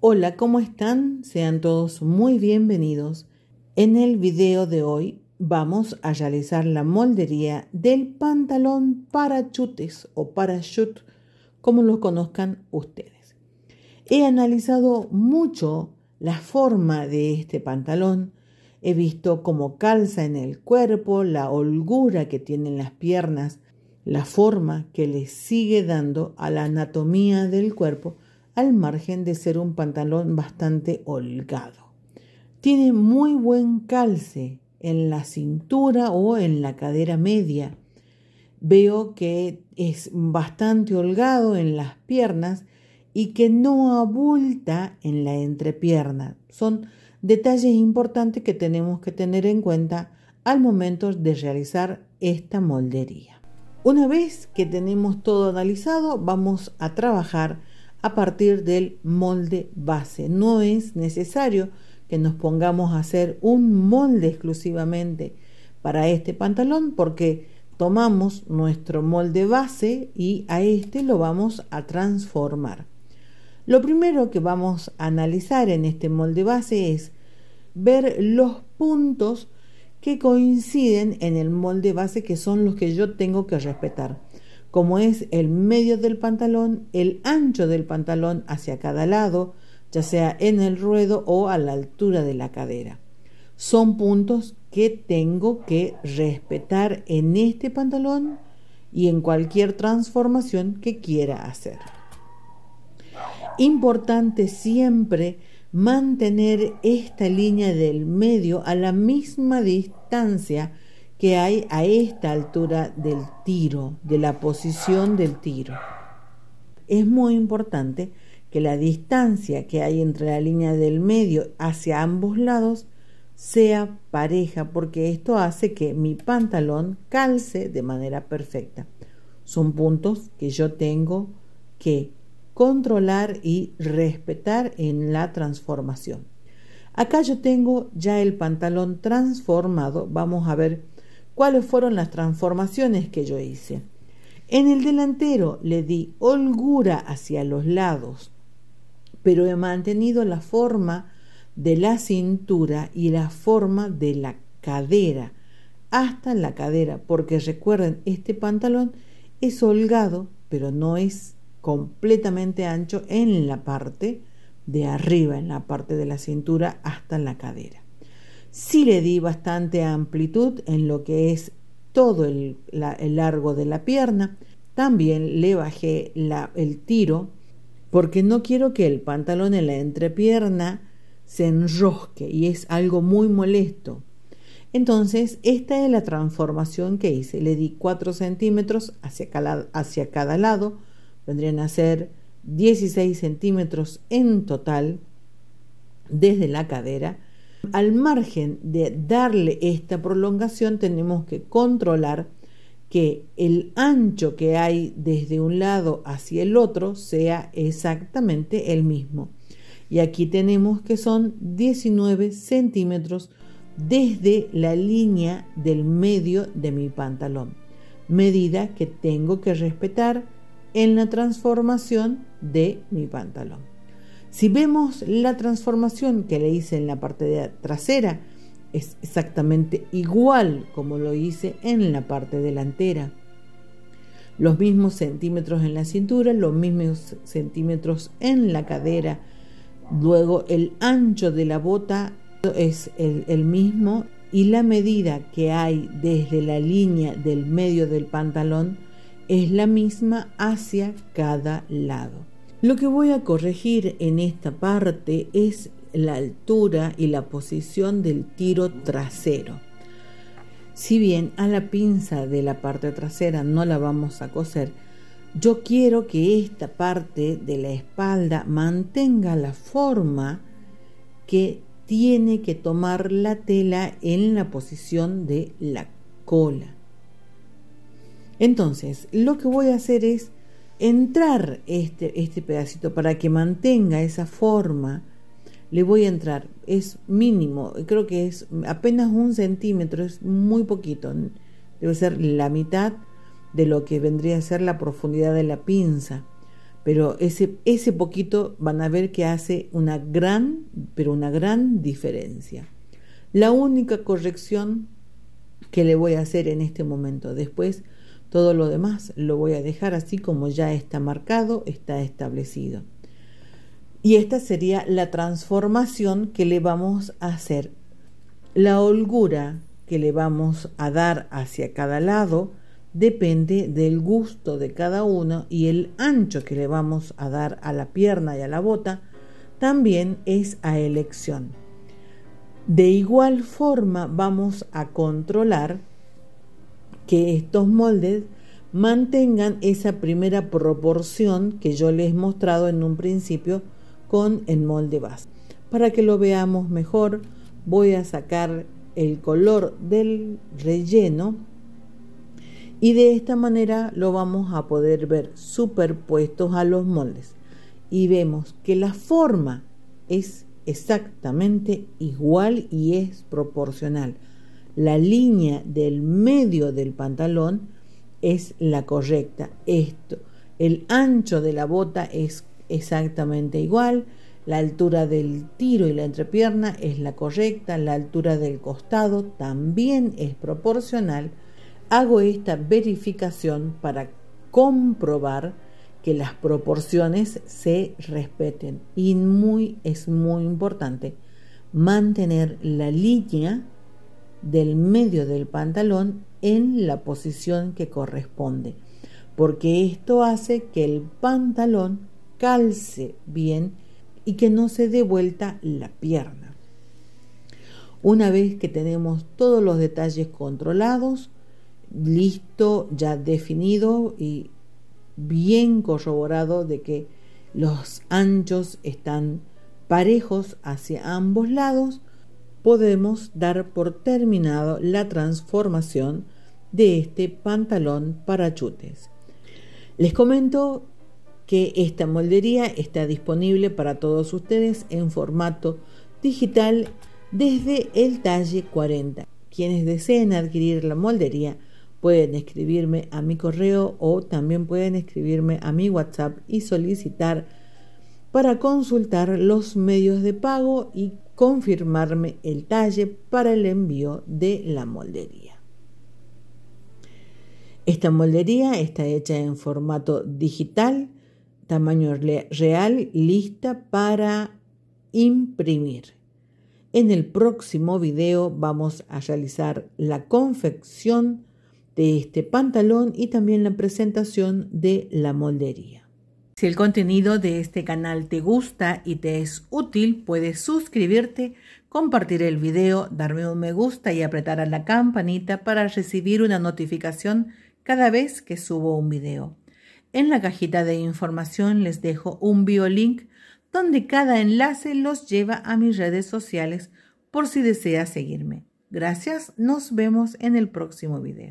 Hola, ¿cómo están? Sean todos muy bienvenidos. En el video de hoy vamos a realizar la moldería del pantalón parachutes o parachute, como lo conozcan ustedes. He analizado mucho la forma de este pantalón. He visto cómo calza en el cuerpo, la holgura que tienen las piernas, la forma que le sigue dando a la anatomía del cuerpo al margen de ser un pantalón bastante holgado. Tiene muy buen calce en la cintura o en la cadera media. Veo que es bastante holgado en las piernas y que no abulta en la entrepierna. Son detalles importantes que tenemos que tener en cuenta al momento de realizar esta moldería. Una vez que tenemos todo analizado, vamos a trabajar a partir del molde base. No es necesario que nos pongamos a hacer un molde exclusivamente para este pantalón porque tomamos nuestro molde base y a este lo vamos a transformar. Lo primero que vamos a analizar en este molde base es ver los puntos que coinciden en el molde base que son los que yo tengo que respetar como es el medio del pantalón, el ancho del pantalón hacia cada lado, ya sea en el ruedo o a la altura de la cadera. Son puntos que tengo que respetar en este pantalón y en cualquier transformación que quiera hacer. Importante siempre mantener esta línea del medio a la misma distancia que hay a esta altura del tiro, de la posición del tiro. Es muy importante que la distancia que hay entre la línea del medio hacia ambos lados sea pareja, porque esto hace que mi pantalón calce de manera perfecta. Son puntos que yo tengo que controlar y respetar en la transformación. Acá yo tengo ya el pantalón transformado. Vamos a ver cuáles fueron las transformaciones que yo hice. En el delantero le di holgura hacia los lados, pero he mantenido la forma de la cintura y la forma de la cadera, hasta la cadera, porque recuerden, este pantalón es holgado, pero no es completamente ancho en la parte de arriba, en la parte de la cintura hasta la cadera si le di bastante amplitud en lo que es todo el, largo de la pierna. También le bajé el tiro porque no quiero que el pantalón en la entrepierna se enrosque y es algo muy molesto. Entonces, esta es la transformación que hice. Le di 4 centímetros hacia cada, hacia cada lado, vendrían a ser 16 centímetros en total desde la cadera al margen de darle esta prolongación, tenemos que controlar que el ancho que hay desde un lado hacia el otro sea exactamente el mismo. Y aquí tenemos que son 19 centímetros desde la línea del medio de mi pantalón, medida que tengo que respetar en la transformación de mi pantalón. Si vemos la transformación que le hice en la parte trasera, es exactamente igual como lo hice en la parte delantera. Los mismos centímetros en la cintura, los mismos centímetros en la cadera. Luego el ancho de la bota es el mismo y la medida que hay desde la línea del medio del pantalón es la misma hacia cada lado. Lo que voy a corregir en esta parte es la altura y la posición del tiro trasero. Si bien a la pinza de la parte trasera no la vamos a coser, yo quiero que esta parte de la espalda mantenga la forma que tiene que tomar la tela en la posición de la cola. Entonces, lo que voy a hacer es entrar este, este pedacito para que mantenga esa forma, le voy a entrar. Es mínimo, creo que es apenas un centímetro, es muy poquito. Debe ser la mitad de lo que vendría a ser la profundidad de la pinza. Pero ese, ese poquito van a ver que hace una gran, pero una gran diferencia. La única corrección que le voy a hacer en este momento después todo lo demás lo voy a dejar así como ya está marcado, está establecido. Y esta sería la transformación que le vamos a hacer. La holgura que le vamos a dar hacia cada lado depende del gusto de cada uno y el ancho que le vamos a dar a la pierna y a la bota también es a elección. De igual forma vamos a controlar que estos moldes mantengan esa primera proporción que yo les he mostrado en un principio con el molde base. Para que lo veamos mejor, voy a sacar el color del relleno y de esta manera lo vamos a poder ver superpuestos a los moldes y vemos que la forma es exactamente igual y es proporcional la línea del medio del pantalón es la correcta. Esto, el ancho de la bota es exactamente igual, la altura del tiro y la entrepierna es la correcta, la altura del costado también es proporcional. Hago esta verificación para comprobar que las proporciones se respeten y muy es muy importante mantener la línea del medio del pantalón en la posición que corresponde, porque esto hace que el pantalón calce bien y que no se dé vuelta la pierna. Una vez que tenemos todos los detalles controlados, listo, ya definido y bien corroborado de que los anchos están parejos hacia ambos lados, podemos dar por terminado la transformación de este pantalón para chutes. Les comento que esta moldería está disponible para todos ustedes en formato digital desde el talle 40. Quienes deseen adquirir la moldería pueden escribirme a mi correo o también pueden escribirme a mi WhatsApp y solicitar para consultar los medios de pago y confirmarme el talle para el envío de la moldería. Esta moldería está hecha en formato digital, tamaño real, lista para imprimir. En el próximo video vamos a realizar la confección de este pantalón y también la presentación de la moldería. Si el contenido de este canal te gusta y te es útil, puedes suscribirte, compartir el video, darme un me gusta y apretar a la campanita para recibir una notificación cada vez que subo un video. En la cajita de información les dejo un biolink donde cada enlace los lleva a mis redes sociales por si deseas seguirme. Gracias, nos vemos en el próximo video.